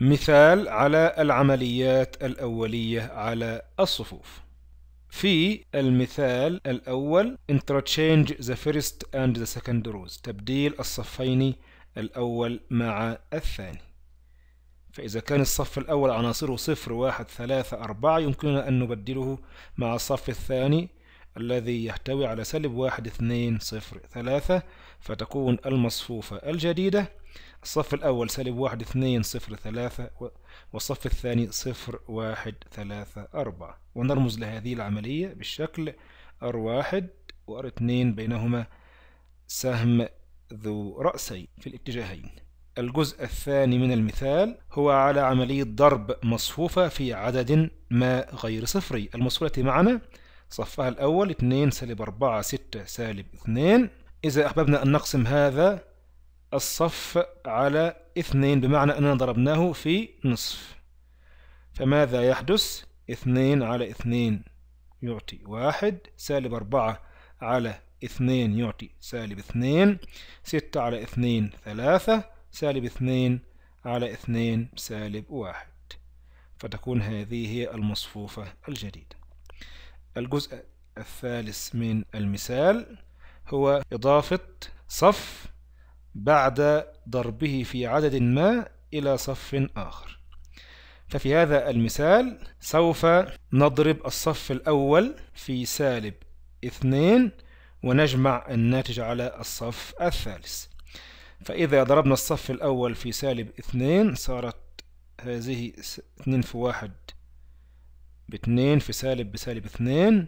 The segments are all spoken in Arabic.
مثال على العمليات الأولية على الصفوف في المثال الأول interchange the first and the second rows تبديل الصفين الأول مع الثاني فإذا كان الصف الأول عناصره صفر واحد ثلاثة أربعة يمكننا أن نبدله مع الصف الثاني الذي يحتوي على سالب واحد اثنين صفر ثلاثة فتكون المصفوفة الجديدة الصف الأول سالب واحد اثنين صفر ثلاثة والصف الثاني صفر واحد ثلاثة أربعة ونرمز لهذه العملية بالشكل ار واحد وار اثنين بينهما سهم ذو رأسين في الاتجاهين الجزء الثاني من المثال هو على عملية ضرب مصفوفة في عدد ما غير صفري المصفوفة التي معنا صفها الأول 2 سالب 4 6 سالب 2 إذا أحببنا أن نقسم هذا الصف على 2 بمعنى أننا ضربناه في نصف فماذا يحدث 2 على 2 يعطي 1 سالب 4 على 2 يعطي سالب 2 6 على 2 3 سالب 2 على 2 سالب 1 فتكون هذه هي المصفوفة الجديدة الجزء الثالث من المثال هو إضافة صف بعد ضربه في عدد ما إلى صف آخر ففي هذا المثال سوف نضرب الصف الأول في سالب اثنين ونجمع الناتج على الصف الثالث فإذا ضربنا الصف الأول في سالب اثنين صارت هذه 2 في واحد باتنين في سالب بسالب اثنين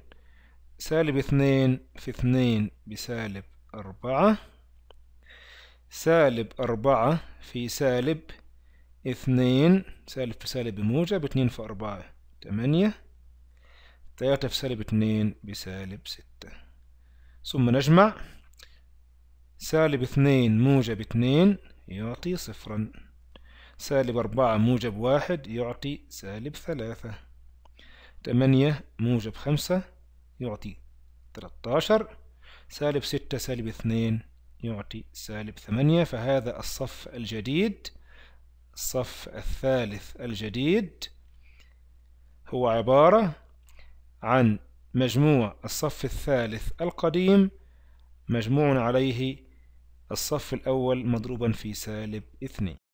سالب اثنين في اثنين بسالب أربعة سالب أربعة في سالب اثنين سالب في سالب بموجب اتنين في أربعة تمانية تلاتة في سالب اتنين بسالب ستة ثم نجمع سالب اثنين موجب اتنين يعطي صفرا سالب أربعة موجب واحد يعطي سالب ثلاثة تمانية موجب خمسة يعطي 13 سالب ستة سالب اثنين يعطي سالب ثمانية فهذا الصف الجديد الصف الثالث الجديد هو عبارة عن مجموع الصف الثالث القديم مجموع عليه الصف الأول مضروبا في سالب اثنين